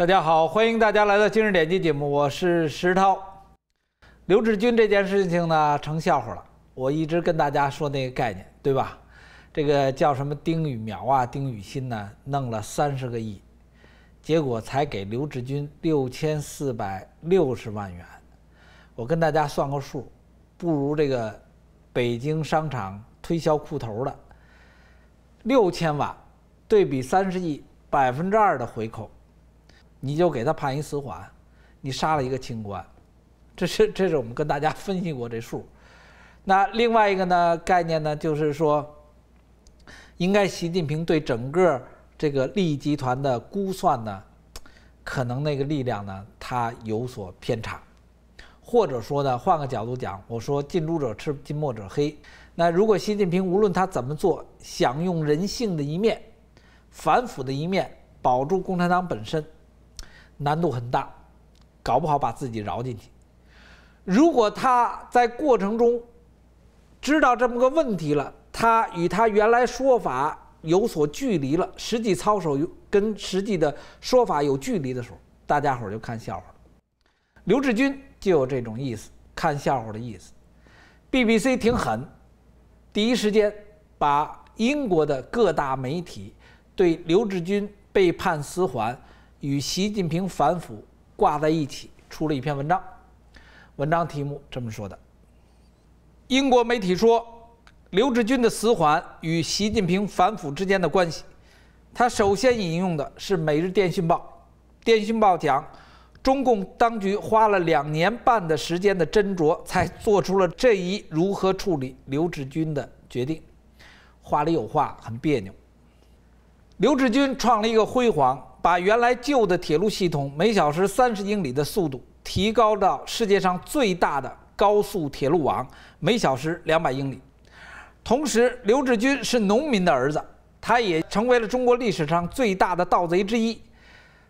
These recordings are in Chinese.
大家好，欢迎大家来到今日点击节目，我是石涛。刘志军这件事情呢成笑话了。我一直跟大家说那个概念，对吧？这个叫什么丁雨苗啊、丁雨欣呢，弄了三十个亿，结果才给刘志军六千四百六十万元。我跟大家算个数，不如这个北京商场推销裤头的六千万，对比三十亿百分之二的回扣。你就给他判一死缓，你杀了一个清官，这是这是我们跟大家分析过这数。那另外一个呢概念呢，就是说，应该习近平对整个这个利益集团的估算呢，可能那个力量呢，他有所偏差，或者说呢，换个角度讲，我说近朱者赤，近墨者黑。那如果习近平无论他怎么做，想用人性的一面、反腐的一面保住共产党本身。难度很大，搞不好把自己饶进去。如果他在过程中知道这么个问题了，他与他原来说法有所距离了，实际操守跟实际的说法有距离的时候，大家伙儿就看笑话了。刘志军就有这种意思，看笑话的意思。BBC 挺狠，第一时间把英国的各大媒体对刘志军被判死缓。与习近平反腐挂在一起，出了一篇文章。文章题目这么说的：英国媒体说刘志军的死缓与习近平反腐之间的关系。他首先引用的是《每日电讯报》，电讯报讲中共当局花了两年半的时间的斟酌，才做出了这一如何处理刘志军的决定。话里有话，很别扭。刘志军创了一个辉煌。把原来旧的铁路系统每小时三十英里的速度提高到世界上最大的高速铁路网每小时两百英里。同时，刘志军是农民的儿子，他也成为了中国历史上最大的盗贼之一。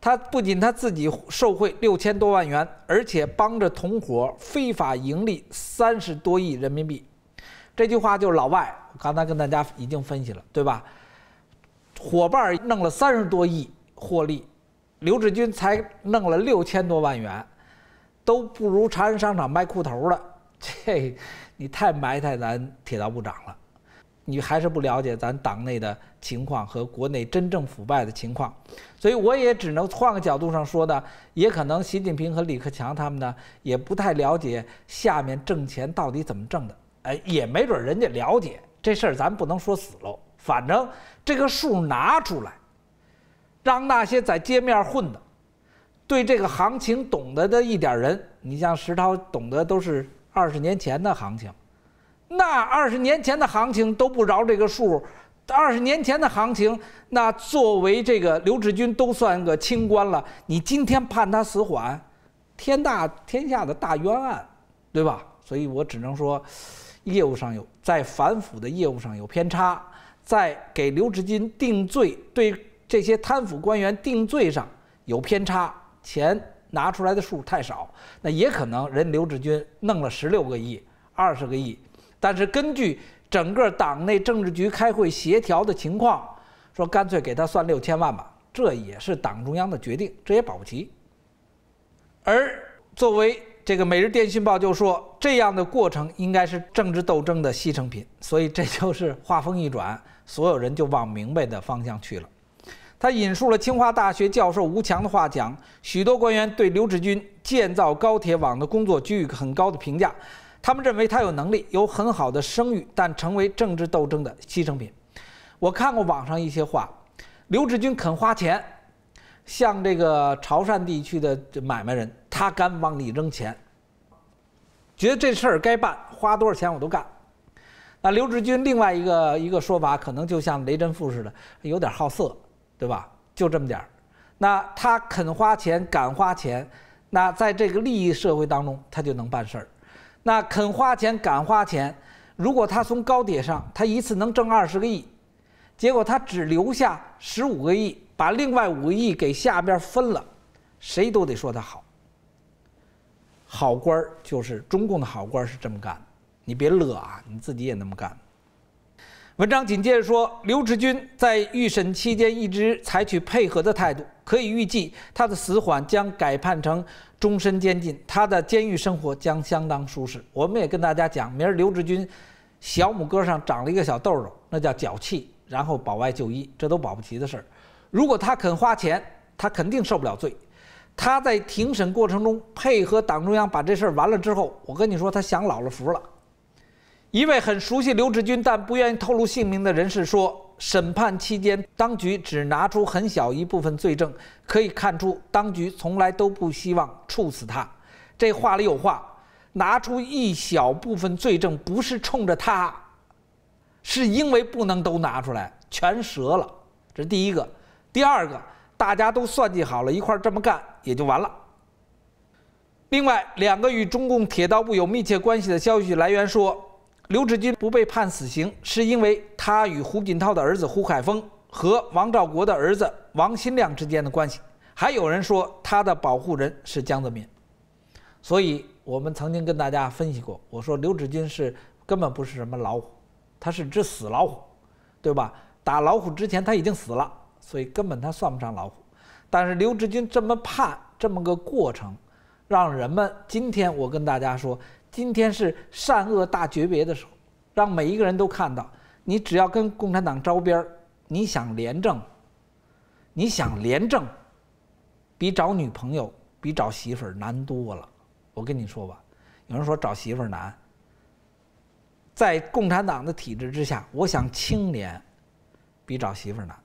他不仅他自己受贿六千多万元，而且帮着同伙非法盈利三十多亿人民币。这句话就是老外刚才跟大家已经分析了，对吧？伙伴弄了三十多亿。获利，刘志军才弄了六千多万元，都不如长安商场卖裤头的。这，你太埋汰咱铁道部长了。你还是不了解咱党内的情况和国内真正腐败的情况，所以我也只能换个角度上说呢。也可能习近平和李克强他们呢，也不太了解下面挣钱到底怎么挣的。哎，也没准人家了解这事儿，咱不能说死喽。反正这个数拿出来。让那些在街面混的，对这个行情懂得的一点人，你像石涛懂得都是二十年前的行情，那二十年前的行情都不饶这个数，二十年前的行情，那作为这个刘志军都算个清官了，你今天判他死缓，天大天下的大冤案，对吧？所以我只能说，业务上有在反腐的业务上有偏差，在给刘志军定罪对。这些贪腐官员定罪上有偏差，钱拿出来的数太少，那也可能人刘志军弄了十六个亿、二十个亿，但是根据整个党内政治局开会协调的情况，说干脆给他算六千万吧，这也是党中央的决定，这也保不齐。而作为这个《每日电讯报》就说，这样的过程应该是政治斗争的牺牲品，所以这就是话锋一转，所有人就往明白的方向去了。他引述了清华大学教授吴强的话讲，许多官员对刘志军建造高铁网的工作给予很高的评价，他们认为他有能力，有很好的声誉，但成为政治斗争的牺牲品。我看过网上一些话，刘志军肯花钱，像这个潮汕地区的这买卖人，他敢往里扔钱，觉得这事儿该办，花多少钱我都干。那刘志军另外一个一个说法，可能就像雷震富似的，有点好色。对吧？就这么点儿，那他肯花钱，敢花钱，那在这个利益社会当中，他就能办事儿。那肯花钱，敢花钱，如果他从高铁上，他一次能挣二十个亿，结果他只留下十五个亿，把另外五个亿给下边分了，谁都得说他好。好官儿就是中共的好官儿是这么干，你别乐啊，你自己也那么干。文章紧接着说，刘志军在预审期间一直采取配合的态度，可以预计他的死缓将改判成终身监禁，他的监狱生活将相当舒适。我们也跟大家讲，明儿刘志军小拇哥上长了一个小豆豆，那叫脚气，然后保外就医，这都保不齐的事儿。如果他肯花钱，他肯定受不了罪。他在庭审过程中配合党中央把这事儿完了之后，我跟你说，他享老了福了。一位很熟悉刘志军但不愿意透露姓名的人士说：“审判期间，当局只拿出很小一部分罪证，可以看出，当局从来都不希望处死他。这话里有话，拿出一小部分罪证不是冲着他，是因为不能都拿出来，全折了。这是第一个。第二个，大家都算计好了，一块这么干也就完了。另外，两个与中共铁道部有密切关系的消息来源说。”刘志军不被判死刑，是因为他与胡锦涛的儿子胡海峰和王兆国的儿子王新亮之间的关系。还有人说他的保护人是江泽民，所以我们曾经跟大家分析过，我说刘志军是根本不是什么老虎，他是只死老虎，对吧？打老虎之前他已经死了，所以根本他算不上老虎。但是刘志军这么判这么个过程，让人们今天我跟大家说。今天是善恶大诀别的时候，让每一个人都看到，你只要跟共产党招边儿，你想廉政，你想廉政，比找女朋友、比找媳妇儿难多了。我跟你说吧，有人说找媳妇儿难，在共产党的体制之下，我想清廉比找媳妇儿难。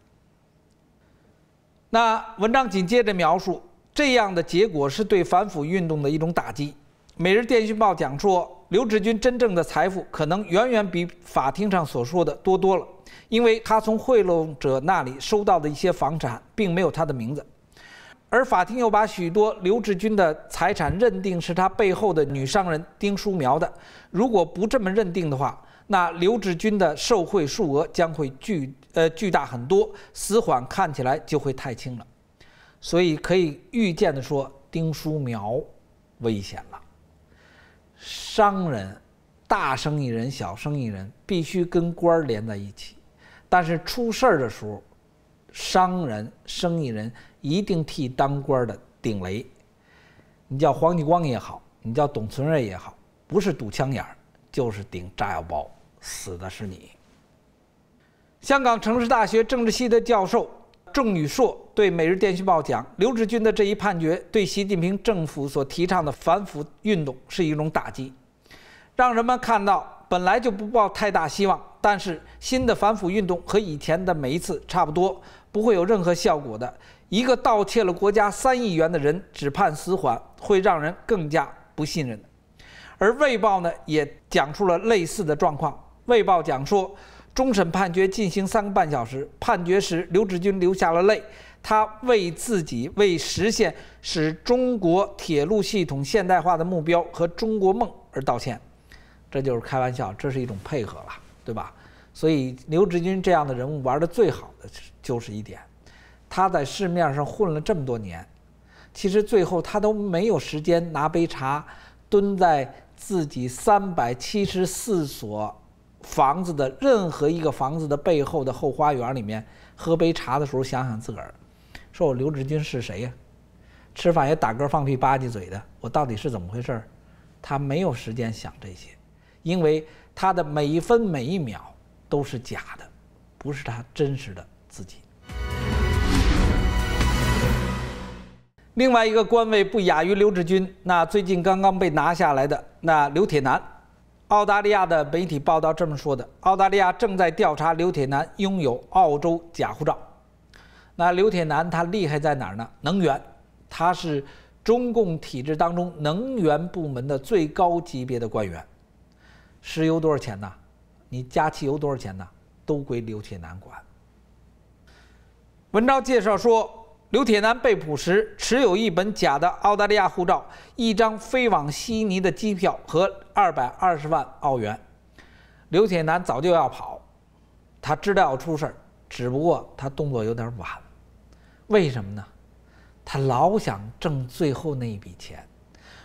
那文章紧接着描述这样的结果是对反腐运动的一种打击。《每日电讯报》讲说，刘志军真正的财富可能远远比法庭上所说的多多了，因为他从贿赂者那里收到的一些房产并没有他的名字，而法庭又把许多刘志军的财产认定是他背后的女商人丁书苗的。如果不这么认定的话，那刘志军的受贿数额将会巨呃巨大很多，死缓看起来就会太轻了。所以可以预见的说，丁书苗危险了。商人、大生意人、小生意人必须跟官儿连在一起，但是出事儿的时候，商人、生意人一定替当官的顶雷。你叫黄继光也好，你叫董存瑞也好，不是堵枪眼儿，就是顶炸药包，死的是你。香港城市大学政治系的教授。郑宇硕对《每日电讯报》讲：“刘志军的这一判决对习近平政府所提倡的反腐运动是一种打击，让人们看到本来就不抱太大希望，但是新的反腐运动和以前的每一次差不多，不会有任何效果的。一个盗窃了国家三亿元的人只判死缓，会让人更加不信任。”而《卫报》呢，也讲出了类似的状况，《卫报》讲说。终审判决进行三个半小时，判决时刘志军流下了泪，他为自己为实现使中国铁路系统现代化的目标和中国梦而道歉，这就是开玩笑，这是一种配合了，对吧？所以刘志军这样的人物玩的最好的就是一点，他在市面上混了这么多年，其实最后他都没有时间拿杯茶蹲在自己三百七十四所。房子的任何一个房子的背后，的后花园里面喝杯茶的时候，想想自个儿，说我刘志军是谁呀？吃饭也打嗝放屁吧唧嘴的，我到底是怎么回事？他没有时间想这些，因为他的每一分每一秒都是假的，不是他真实的自己。另外一个官位不亚于刘志军，那最近刚刚被拿下来的那刘铁男。澳大利亚的媒体报道这么说的：澳大利亚正在调查刘铁男拥有澳洲假护照。那刘铁男他厉害在哪儿呢？能源，他是中共体制当中能源部门的最高级别的官员。石油多少钱呢？你加汽油多少钱呢？都归刘铁男管。文章介绍说。刘铁男被捕时，持有一本假的澳大利亚护照、一张飞往悉尼的机票和二百二十万澳元。刘铁男早就要跑，他知道要出事儿，只不过他动作有点晚。为什么呢？他老想挣最后那一笔钱。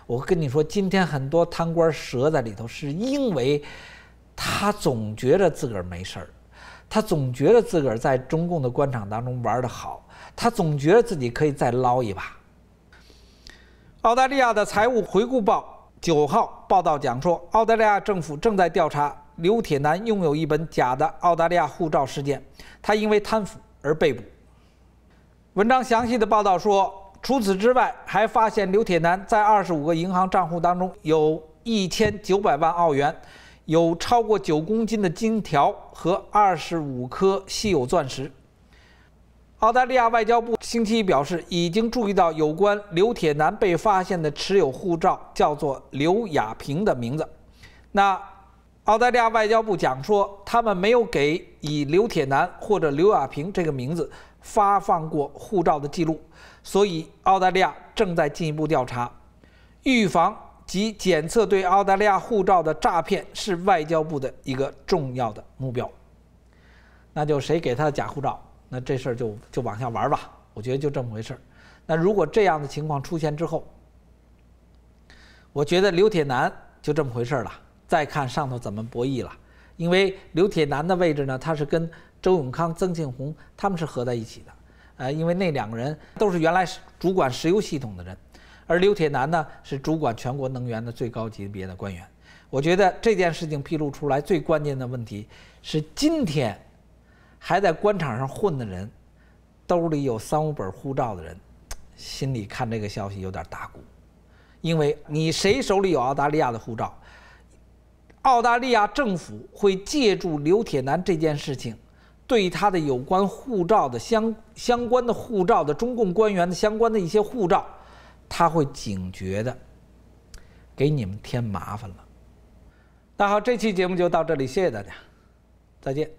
我跟你说，今天很多贪官折在里头，是因为他总觉着自个儿没事儿。他总觉得自个儿在中共的官场当中玩得好，他总觉得自己可以再捞一把。澳大利亚的《财务回顾报》九号报道讲说，澳大利亚政府正在调查刘铁男拥有一本假的澳大利亚护照事件，他因为贪腐而被捕。文章详细的报道说，除此之外，还发现刘铁男在二十五个银行账户当中有一千九百万澳元。有超过九公斤的金条和二十五颗稀有钻石。澳大利亚外交部星期一表示，已经注意到有关刘铁男被发现的持有护照，叫做刘亚平的名字。那澳大利亚外交部讲说，他们没有给以刘铁男或者刘亚平这个名字发放过护照的记录，所以澳大利亚正在进一步调查，预防。即检测对澳大利亚护照的诈骗是外交部的一个重要的目标。那就谁给他的假护照？那这事儿就就往下玩吧。我觉得就这么回事儿。那如果这样的情况出现之后，我觉得刘铁男就这么回事儿了。再看上头怎么博弈了。因为刘铁男的位置呢，他是跟周永康、曾庆红他们是合在一起的。呃，因为那两个人都是原来是主管石油系统的人。而刘铁男呢，是主管全国能源的最高级别的官员。我觉得这件事情披露出来，最关键的问题是，今天还在官场上混的人，兜里有三五本护照的人，心里看这个消息有点打鼓，因为你谁手里有澳大利亚的护照，澳大利亚政府会借助刘铁男这件事情，对他的有关护照的相相关的护照的中共官员的相关的一些护照。他会警觉的，给你们添麻烦了。那好，这期节目就到这里，谢谢大家，再见。